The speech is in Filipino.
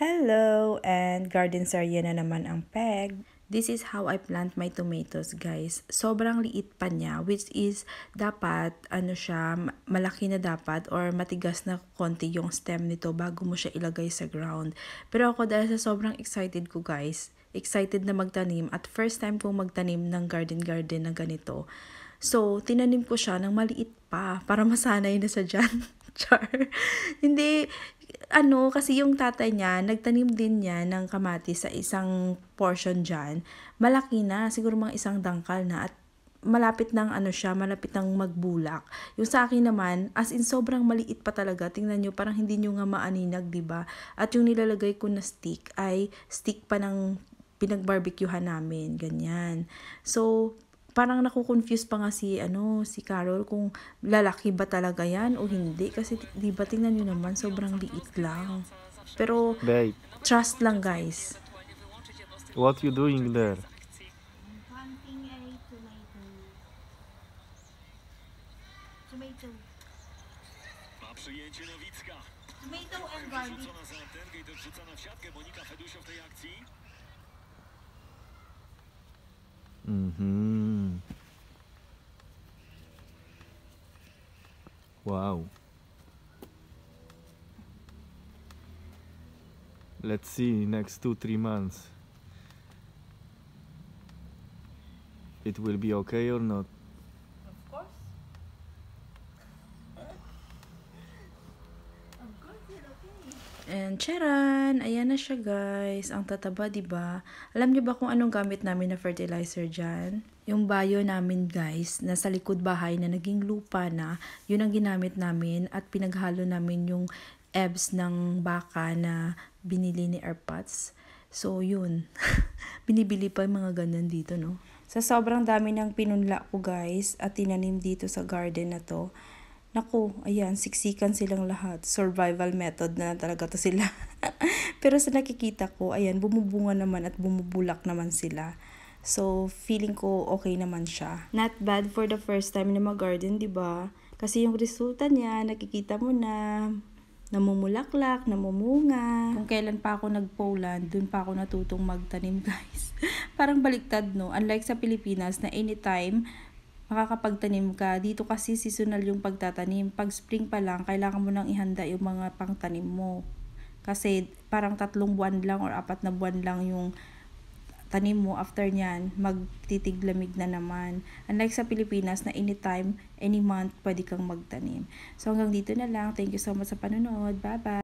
Hello! And garden area na naman ang peg. This is how I plant my tomatoes, guys. Sobrang liit pa niya, which is dapat, ano siya, malaki na dapat or matigas na konti yung stem nito bago mo siya ilagay sa ground. Pero ako dahil sa sobrang excited ko, guys, excited na magtanim at first time kong magtanim ng garden-garden na ganito. So, tinanim ko siya ng maliit pa para masanay na sa dyan. Char. Hindi, ano, kasi yung tatay niya, nagtanim din niya ng kamatis sa isang portion dyan. Malaki na, siguro mga isang dangkal na at malapit ng ano siya, malapit ng magbulak. Yung sa akin naman, as in sobrang maliit pa talaga. Tingnan nyo, parang hindi nyo nga maaninag, ba diba? At yung nilalagay ko na stick ay stick pa ng pinagbarbecuehan namin, ganyan. So, parang nakukonfuse pa nga si, ano, si Carol kung lalaki ba talaga yan o hindi. Kasi, di ba, tingnan nyo naman, sobrang liit lang. Pero, Babe. trust lang, guys. What you doing there? Tomato and garlic. Mm-hmm. Wow. Let's see next two, three months. It will be okay or not? Of course. of course it's okay. And charan! Ayan na siya guys. Ang tataba, ba diba? Alam niyo ba kung anong gamit namin na fertilizer dyan? Yung bayo namin guys, na sa likod bahay na naging lupa na, yun ang ginamit namin at pinaghalo namin yung ebs ng baka na binili ni Airpods. So, yun. Binibili pa yung mga ganyan dito, no? Sa sobrang dami ng pinunla ko guys at tinanim dito sa garden na to, Nako, ayan, siksikan silang lahat. Survival method na talaga to sila. Pero sa nakikita ko, ayan, bumubunga naman at bumubulak naman sila. So, feeling ko okay naman siya. Not bad for the first time na mag-garden, ba diba? Kasi yung resulta niya, nakikita mo na namumulaklak, namumunga. Kung kailan pa ako nag-Poland, dun pa ako natutong magtanim, guys. Parang baliktad, no? Unlike sa Pilipinas na anytime makakapagtanim ka. Dito kasi seasonal yung pagtatanim. Pag spring pa lang, kailangan mo nang ihanda yung mga pangtanim mo. Kasi parang tatlong buwan lang or apat na buwan lang yung tanim mo after nyan, magtitiglamig na naman. Unlike sa Pilipinas na anytime, any month, pwede kang magtanim. So hanggang dito na lang. Thank you so much sa panonood. Bye-bye!